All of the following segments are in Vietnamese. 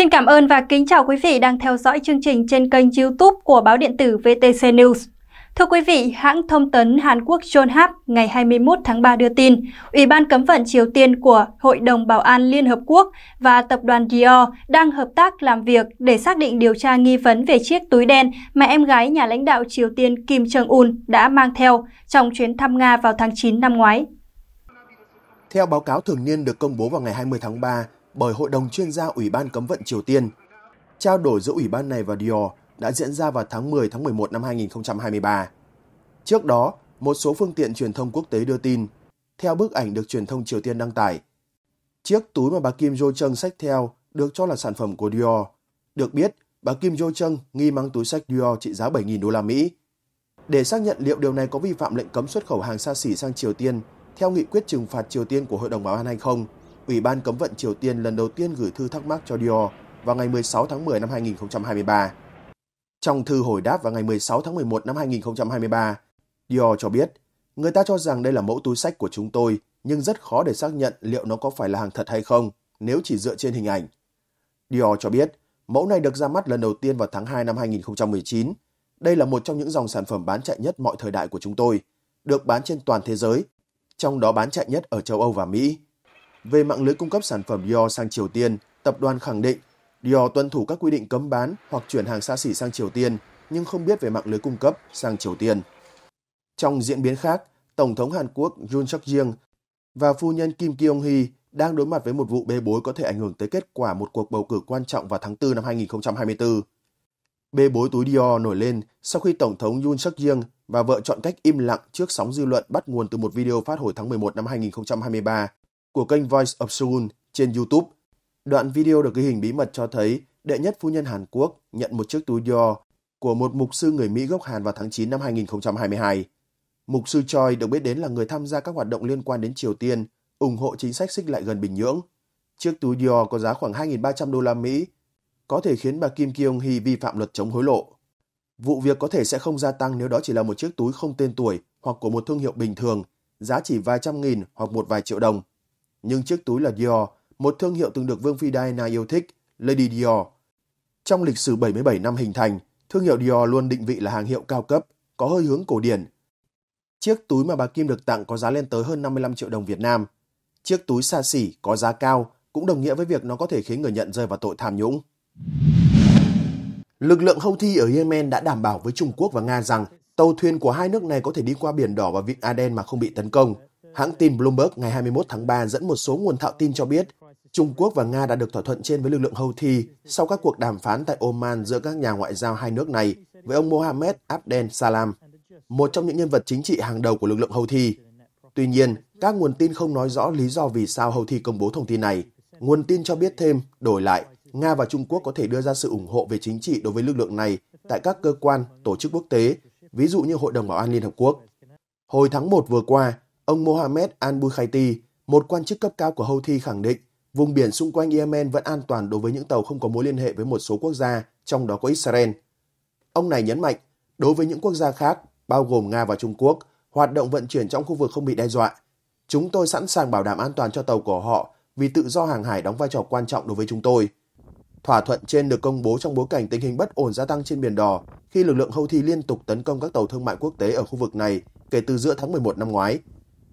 Xin cảm ơn và kính chào quý vị đang theo dõi chương trình trên kênh YouTube của báo điện tử VTC News. Thưa quý vị, hãng thông tấn Hàn Quốc Yonhap ngày 21 tháng 3 đưa tin, Ủy ban cấm vận Triều Tiên của Hội đồng Bảo an Liên Hợp Quốc và tập đoàn Dior đang hợp tác làm việc để xác định điều tra nghi vấn về chiếc túi đen mà em gái nhà lãnh đạo Triều Tiên Kim Jong-un đã mang theo trong chuyến thăm Nga vào tháng 9 năm ngoái. Theo báo cáo thường niên được công bố vào ngày 20 tháng 3, bởi Hội đồng chuyên gia Ủy ban Cấm vận Triều Tiên. Trao đổi giữa Ủy ban này và Dior đã diễn ra vào tháng 10 tháng 11 năm 2023. Trước đó, một số phương tiện truyền thông quốc tế đưa tin, theo bức ảnh được truyền thông Triều Tiên đăng tải, chiếc túi mà bà Kim Jo Chung xách theo được cho là sản phẩm của Dior. Được biết, bà Kim Jo Chung nghi mang túi sách Dior trị giá 7.000 đô la Mỹ. Để xác nhận liệu điều này có vi phạm lệnh cấm xuất khẩu hàng xa xỉ sang Triều Tiên theo nghị quyết trừng phạt Triều Tiên của Hội đồng Bảo an hay không, Ủy ban Cấm vận Triều Tiên lần đầu tiên gửi thư thắc mắc cho Dior vào ngày 16 tháng 10 năm 2023. Trong thư hồi đáp vào ngày 16 tháng 11 năm 2023, Dior cho biết, người ta cho rằng đây là mẫu túi sách của chúng tôi, nhưng rất khó để xác nhận liệu nó có phải là hàng thật hay không nếu chỉ dựa trên hình ảnh. Dior cho biết, mẫu này được ra mắt lần đầu tiên vào tháng 2 năm 2019. Đây là một trong những dòng sản phẩm bán chạy nhất mọi thời đại của chúng tôi, được bán trên toàn thế giới, trong đó bán chạy nhất ở châu Âu và Mỹ. Về mạng lưới cung cấp sản phẩm Dior sang Triều Tiên, tập đoàn khẳng định Dior tuân thủ các quy định cấm bán hoặc chuyển hàng xa xỉ sang Triều Tiên, nhưng không biết về mạng lưới cung cấp sang Triều Tiên. Trong diễn biến khác, Tổng thống Hàn Quốc Yoon suk yeol và phu nhân Kim ki Kyung hee đang đối mặt với một vụ bê bối có thể ảnh hưởng tới kết quả một cuộc bầu cử quan trọng vào tháng 4 năm 2024. Bê bối túi Dior nổi lên sau khi Tổng thống Yoon suk yeol và vợ chọn cách im lặng trước sóng dư luận bắt nguồn từ một video phát hồi tháng 11 năm 2023 của kênh Voice of Seoul trên YouTube. Đoạn video được ghi hình bí mật cho thấy đệ nhất phu nhân Hàn Quốc nhận một chiếc túi Dior của một mục sư người Mỹ gốc Hàn vào tháng 9 năm 2022. Mục sư Choi được biết đến là người tham gia các hoạt động liên quan đến Triều Tiên, ủng hộ chính sách xích lại gần Bình Nhưỡng. Chiếc túi Dior có giá khoảng 2.300 đô la Mỹ, có thể khiến bà Kim Kyung Hee vi phạm luật chống hối lộ. Vụ việc có thể sẽ không gia tăng nếu đó chỉ là một chiếc túi không tên tuổi hoặc của một thương hiệu bình thường, giá chỉ vài trăm nghìn hoặc một vài triệu đồng nhưng chiếc túi là Dior, một thương hiệu từng được Vương Phi Diana yêu thích, Lady Dior. Trong lịch sử 77 năm hình thành, thương hiệu Dior luôn định vị là hàng hiệu cao cấp, có hơi hướng cổ điển. Chiếc túi mà bà Kim được tặng có giá lên tới hơn 55 triệu đồng Việt Nam. Chiếc túi xa xỉ có giá cao cũng đồng nghĩa với việc nó có thể khiến người nhận rơi vào tội tham nhũng. Lực lượng Houthi ở Yemen đã đảm bảo với Trung Quốc và Nga rằng tàu thuyền của hai nước này có thể đi qua biển đỏ và vịnh Aden mà không bị tấn công. Hãng tin Bloomberg ngày 21 tháng 3 dẫn một số nguồn thạo tin cho biết Trung Quốc và Nga đã được thỏa thuận trên với lực lượng Houthi sau các cuộc đàm phán tại Oman giữa các nhà ngoại giao hai nước này với ông Mohammed Abdel Salam, một trong những nhân vật chính trị hàng đầu của lực lượng Houthi. Tuy nhiên, các nguồn tin không nói rõ lý do vì sao Houthi công bố thông tin này. Nguồn tin cho biết thêm, đổi lại, Nga và Trung Quốc có thể đưa ra sự ủng hộ về chính trị đối với lực lượng này tại các cơ quan, tổ chức quốc tế, ví dụ như Hội đồng Bảo an Liên Hợp Quốc. Hồi tháng 1 vừa qua, Ông Mohamed Al-Bukhaiti, một quan chức cấp cao của Houthi khẳng định vùng biển xung quanh Yemen vẫn an toàn đối với những tàu không có mối liên hệ với một số quốc gia, trong đó có Israel. Ông này nhấn mạnh, đối với những quốc gia khác, bao gồm Nga và Trung Quốc, hoạt động vận chuyển trong khu vực không bị đe dọa. Chúng tôi sẵn sàng bảo đảm an toàn cho tàu của họ vì tự do hàng hải đóng vai trò quan trọng đối với chúng tôi. Thỏa thuận trên được công bố trong bối cảnh tình hình bất ổn gia tăng trên Biển Đỏ khi lực lượng Houthi liên tục tấn công các tàu thương mại quốc tế ở khu vực này kể từ giữa tháng 11 năm ngoái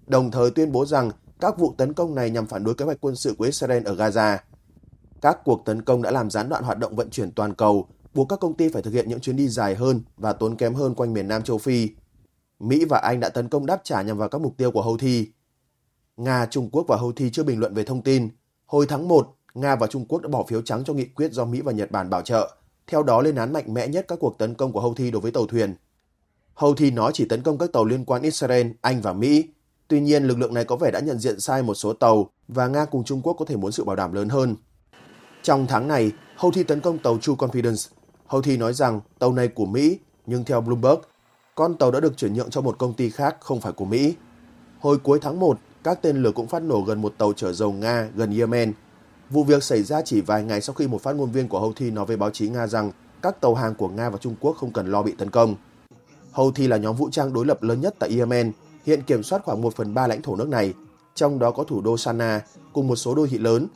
đồng thời tuyên bố rằng các vụ tấn công này nhằm phản đối kế hoạch quân sự của Israel ở Gaza. Các cuộc tấn công đã làm gián đoạn hoạt động vận chuyển toàn cầu, buộc các công ty phải thực hiện những chuyến đi dài hơn và tốn kém hơn quanh miền Nam châu Phi. Mỹ và Anh đã tấn công đáp trả nhằm vào các mục tiêu của Houthi. Nga, Trung Quốc và Houthi chưa bình luận về thông tin. Hồi tháng 1, Nga và Trung Quốc đã bỏ phiếu trắng cho nghị quyết do Mỹ và Nhật Bản bảo trợ, theo đó lên án mạnh mẽ nhất các cuộc tấn công của Houthi đối với tàu thuyền. Houthi nói chỉ tấn công các tàu liên quan Israel, Anh và Mỹ, Tuy nhiên, lực lượng này có vẻ đã nhận diện sai một số tàu và Nga cùng Trung Quốc có thể muốn sự bảo đảm lớn hơn. Trong tháng này, Houthi tấn công tàu True Confidence. Houthi nói rằng tàu này của Mỹ, nhưng theo Bloomberg, con tàu đã được chuyển nhượng cho một công ty khác không phải của Mỹ. Hồi cuối tháng 1, các tên lửa cũng phát nổ gần một tàu chở dầu Nga gần Yemen. Vụ việc xảy ra chỉ vài ngày sau khi một phát ngôn viên của Houthi nói với báo chí Nga rằng các tàu hàng của Nga và Trung Quốc không cần lo bị tấn công. Houthi là nhóm vũ trang đối lập lớn nhất tại Yemen hiện kiểm soát khoảng 1 phần 3 lãnh thổ nước này, trong đó có thủ đô Sana cùng một số đô thị lớn.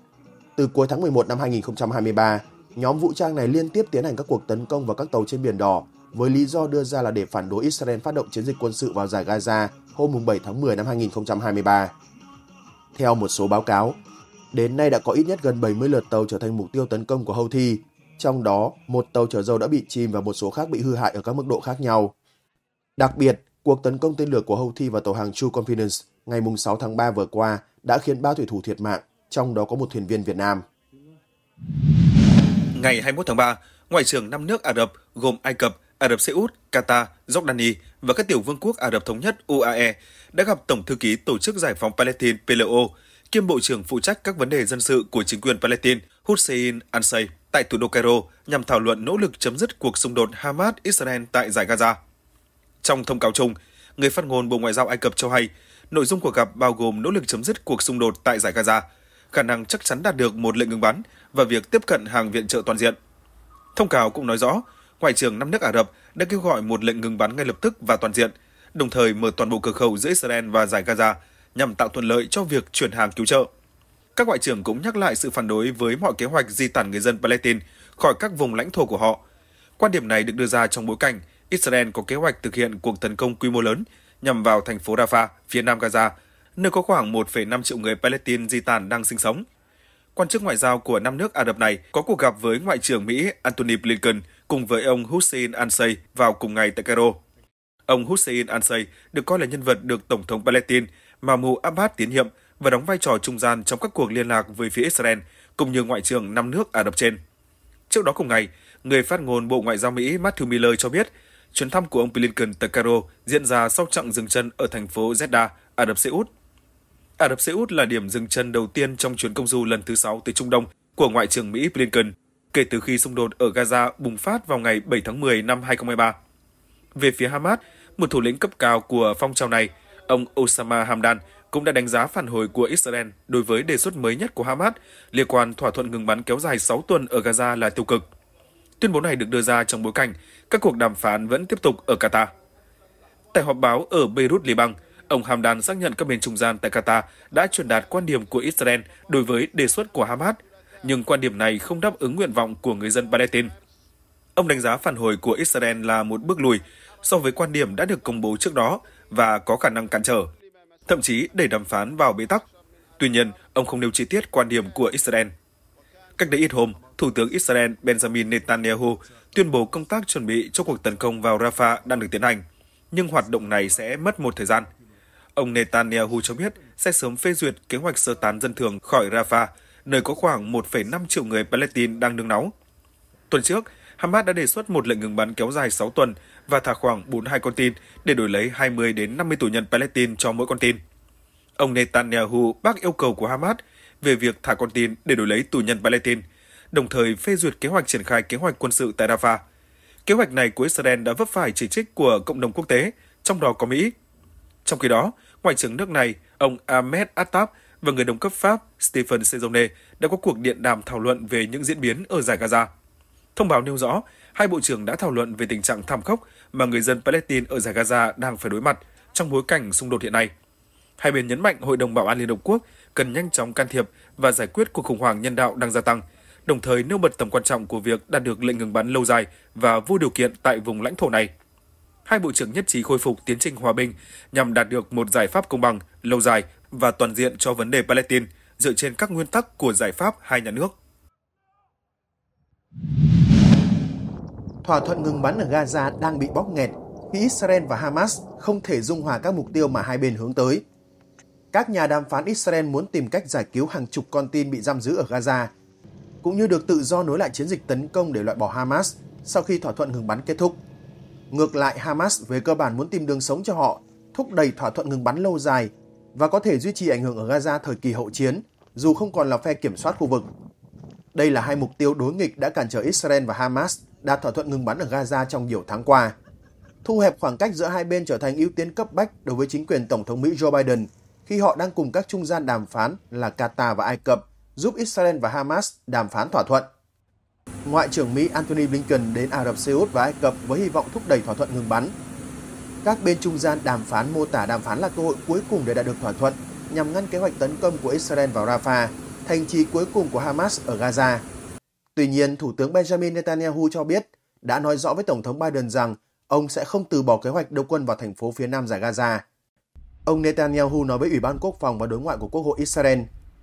Từ cuối tháng 11 năm 2023, nhóm vũ trang này liên tiếp tiến hành các cuộc tấn công vào các tàu trên Biển Đỏ với lý do đưa ra là để phản đối Israel phát động chiến dịch quân sự vào giải Gaza hôm 7 tháng 10 năm 2023. Theo một số báo cáo, đến nay đã có ít nhất gần 70 lượt tàu trở thành mục tiêu tấn công của Houthi, trong đó một tàu chở dầu đã bị chìm và một số khác bị hư hại ở các mức độ khác nhau. Đặc biệt, Cuộc tấn công tên lửa của Houthi vào tàu hàng True Confidence ngày 6 tháng 3 vừa qua đã khiến 3 thủy thủ thiệt mạng, trong đó có một thuyền viên Việt Nam. Ngày 21 tháng 3, Ngoại trưởng năm nước Ả Rập gồm Ai Cập, Ả Rập Xê Út, Qatar, Jordani và các tiểu vương quốc Ả Rập Thống Nhất UAE đã gặp Tổng thư ký Tổ chức Giải phóng Palestine PLO, kiêm Bộ trưởng phụ trách các vấn đề dân sự của chính quyền Palestine Hussein Ansay tại thủ đô Cairo nhằm thảo luận nỗ lực chấm dứt cuộc xung đột Hamas-Israel tại giải Gaza. Trong thông cáo chung, người phát ngôn Bộ Ngoại giao Ai Cập cho hay, nội dung cuộc gặp bao gồm nỗ lực chấm dứt cuộc xung đột tại giải Gaza, khả năng chắc chắn đạt được một lệnh ngừng bắn và việc tiếp cận hàng viện trợ toàn diện. Thông cáo cũng nói rõ, Ngoại trưởng năm nước Ả Rập đã kêu gọi một lệnh ngừng bắn ngay lập tức và toàn diện, đồng thời mở toàn bộ cửa khẩu giữa Israel và giải Gaza nhằm tạo thuận lợi cho việc chuyển hàng cứu trợ. Các ngoại trưởng cũng nhắc lại sự phản đối với mọi kế hoạch di tản người dân Palestine khỏi các vùng lãnh thổ của họ. Quan điểm này được đưa ra trong bối cảnh Israel có kế hoạch thực hiện cuộc tấn công quy mô lớn nhằm vào thành phố Rafah, phía nam Gaza, nơi có khoảng 1,5 triệu người Palestine di tản đang sinh sống. Quan chức ngoại giao của năm nước Ả Rập này có cuộc gặp với Ngoại trưởng Mỹ Antony Blinken cùng với ông Hussein Ansey vào cùng ngày tại Cairo. Ông Hussein Ansey được coi là nhân vật được Tổng thống Palestine Mahmoud Abbas tín nhiệm và đóng vai trò trung gian trong các cuộc liên lạc với phía Israel, cũng như Ngoại trưởng năm nước Ả Rập trên. Trước đó cùng ngày, người phát ngôn Bộ Ngoại giao Mỹ Matthew Miller cho biết Chuyến thăm của ông Blinken tới Cairo diễn ra sau chặng dừng chân ở thành phố Jeddah, Ả Rập Xê Út. Ả Rập Xê Út là điểm dừng chân đầu tiên trong chuyến công du lần thứ 6 tới Trung Đông của Ngoại trưởng Mỹ Blinken kể từ khi xung đột ở Gaza bùng phát vào ngày 7 tháng 10 năm 2023. Về phía Hamas, một thủ lĩnh cấp cao của phong trào này, ông Osama Hamdan, cũng đã đánh giá phản hồi của Israel đối với đề xuất mới nhất của Hamas liên quan thỏa thuận ngừng bắn kéo dài 6 tuần ở Gaza là tiêu cực. Tuyên bố này được đưa ra trong bối cảnh các cuộc đàm phán vẫn tiếp tục ở Qatar. Tại họp báo ở Beirut, Liban, ông Hamdan xác nhận các bên trung gian tại Qatar đã truyền đạt quan điểm của Israel đối với đề xuất của Hamas, nhưng quan điểm này không đáp ứng nguyện vọng của người dân Palestine. Ông đánh giá phản hồi của Israel là một bước lùi so với quan điểm đã được công bố trước đó và có khả năng cản trở, thậm chí đẩy đàm phán vào bế tắc. Tuy nhiên, ông không nêu chi tiết quan điểm của Israel. Cách đây ít hôm, Thủ tướng Israel Benjamin Netanyahu tuyên bố công tác chuẩn bị cho cuộc tấn công vào Rafah đang được tiến hành, nhưng hoạt động này sẽ mất một thời gian. Ông Netanyahu cho biết sẽ sớm phê duyệt kế hoạch sơ tán dân thường khỏi Rafah, nơi có khoảng 1,5 triệu người Palestine đang nương náu. Tuần trước, Hamas đã đề xuất một lệnh ngừng bắn kéo dài 6 tuần và thả khoảng 42 con tin để đổi lấy 20 đến 50 tù nhân Palestine cho mỗi con tin. Ông Netanyahu bác yêu cầu của Hamas về việc thả con tin để đổi lấy tù nhân Palestine, đồng thời phê duyệt kế hoạch triển khai kế hoạch quân sự tại Rafah. Kế hoạch này của Israel đã vấp phải chỉ trích của cộng đồng quốc tế, trong đó có Mỹ. Trong khi đó, Ngoại trưởng nước này, ông Ahmed Attab và người đồng cấp Pháp Stephen Sejourne đã có cuộc điện đàm thảo luận về những diễn biến ở giải Gaza. Thông báo nêu rõ, hai bộ trưởng đã thảo luận về tình trạng thảm khốc mà người dân Palestine ở giải Gaza đang phải đối mặt trong bối cảnh xung đột hiện nay. Hai bên nhấn mạnh Hội đồng Bảo an Liên Hợp Quốc cần nhanh chóng can thiệp và giải quyết cuộc khủng hoảng nhân đạo đang gia tăng – đồng thời nêu bật tầm quan trọng của việc đạt được lệnh ngừng bắn lâu dài và vô điều kiện tại vùng lãnh thổ này. Hai bộ trưởng nhất trí khôi phục tiến trình hòa bình nhằm đạt được một giải pháp công bằng, lâu dài và toàn diện cho vấn đề Palestine dựa trên các nguyên tắc của giải pháp hai nhà nước. Thỏa thuận ngừng bắn ở Gaza đang bị bóp nghẹt khi Israel và Hamas không thể dung hòa các mục tiêu mà hai bên hướng tới. Các nhà đàm phán Israel muốn tìm cách giải cứu hàng chục con tin bị giam giữ ở Gaza – cũng như được tự do nối lại chiến dịch tấn công để loại bỏ Hamas sau khi thỏa thuận ngừng bắn kết thúc. Ngược lại, Hamas về cơ bản muốn tìm đường sống cho họ, thúc đẩy thỏa thuận ngừng bắn lâu dài và có thể duy trì ảnh hưởng ở Gaza thời kỳ hậu chiến, dù không còn là phe kiểm soát khu vực. Đây là hai mục tiêu đối nghịch đã cản trở Israel và Hamas đạt thỏa thuận ngừng bắn ở Gaza trong nhiều tháng qua. Thu hẹp khoảng cách giữa hai bên trở thành ưu tiên cấp bách đối với chính quyền Tổng thống Mỹ Joe Biden khi họ đang cùng các trung gian đàm phán là Qatar và Ai Cập giúp Israel và Hamas đàm phán thỏa thuận. Ngoại trưởng Mỹ Antony Blinken đến Ả Rập Xê Út và Ai Cập với hy vọng thúc đẩy thỏa thuận ngừng bắn. Các bên trung gian đàm phán mô tả đàm phán là cơ hội cuối cùng để đạt được thỏa thuận nhằm ngăn kế hoạch tấn công của Israel vào Rafah, thành trì cuối cùng của Hamas ở Gaza. Tuy nhiên, Thủ tướng Benjamin Netanyahu cho biết đã nói rõ với Tổng thống Biden rằng ông sẽ không từ bỏ kế hoạch đầu quân vào thành phố phía nam giải Gaza. Ông Netanyahu nói với Ủy ban Quốc phòng và Đối ngoại của Quốc hội Israel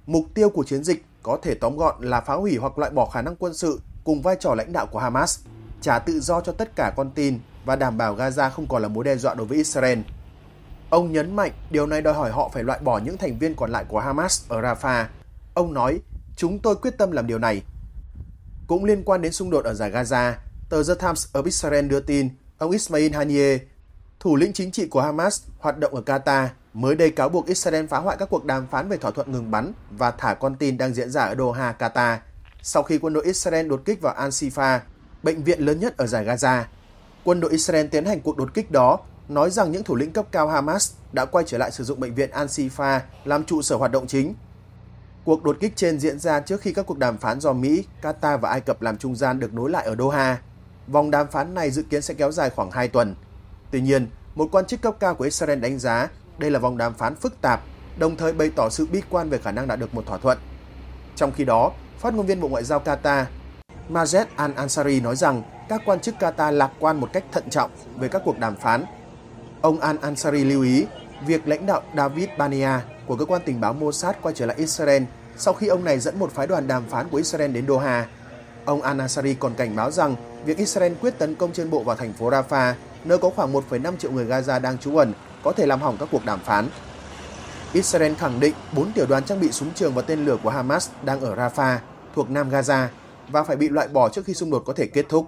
Mục tiêu của chiến dịch có thể tóm gọn là phá hủy hoặc loại bỏ khả năng quân sự cùng vai trò lãnh đạo của Hamas, trả tự do cho tất cả con tin và đảm bảo Gaza không còn là mối đe dọa đối với Israel. Ông nhấn mạnh điều này đòi hỏi họ phải loại bỏ những thành viên còn lại của Hamas ở Rafah. Ông nói, chúng tôi quyết tâm làm điều này. Cũng liên quan đến xung đột ở giải Gaza, tờ The Times ở Israel đưa tin ông Ismail Haniyeh, thủ lĩnh chính trị của Hamas hoạt động ở Qatar, mới đây cáo buộc Israel phá hoại các cuộc đàm phán về thỏa thuận ngừng bắn và thả con tin đang diễn ra ở Doha, Qatar, sau khi quân đội Israel đột kích vào Al-Shifa, bệnh viện lớn nhất ở giải Gaza. Quân đội Israel tiến hành cuộc đột kích đó, nói rằng những thủ lĩnh cấp cao Hamas đã quay trở lại sử dụng bệnh viện Al-Shifa làm trụ sở hoạt động chính. Cuộc đột kích trên diễn ra trước khi các cuộc đàm phán do Mỹ, Qatar và Ai Cập làm trung gian được nối lại ở Doha. Vòng đàm phán này dự kiến sẽ kéo dài khoảng 2 tuần. Tuy nhiên, một quan chức cấp cao của Israel đánh giá đây là vòng đàm phán phức tạp, đồng thời bày tỏ sự bi quan về khả năng đạt được một thỏa thuận. Trong khi đó, phát ngôn viên Bộ Ngoại giao Qatar Majed Al-Ansari nói rằng các quan chức Qatar lạc quan một cách thận trọng về các cuộc đàm phán. Ông Al-Ansari lưu ý việc lãnh đạo David Bania của cơ quan tình báo Mossad quay trở lại Israel sau khi ông này dẫn một phái đoàn đàm phán của Israel đến Doha. Ông Al-Ansari còn cảnh báo rằng việc Israel quyết tấn công trên bộ vào thành phố Rafah, nơi có khoảng 1,5 triệu người Gaza đang trú ẩn có thể làm hỏng các cuộc đàm phán. Israel khẳng định 4 tiểu đoàn trang bị súng trường và tên lửa của Hamas đang ở Rafah, thuộc Nam Gaza, và phải bị loại bỏ trước khi xung đột có thể kết thúc.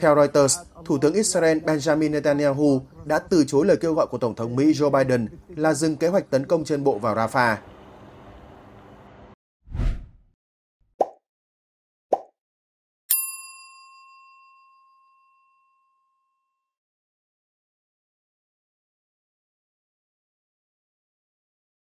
Theo Reuters, Thủ tướng Israel Benjamin Netanyahu đã từ chối lời kêu gọi của Tổng thống Mỹ Joe Biden là dừng kế hoạch tấn công trên bộ vào Rafah.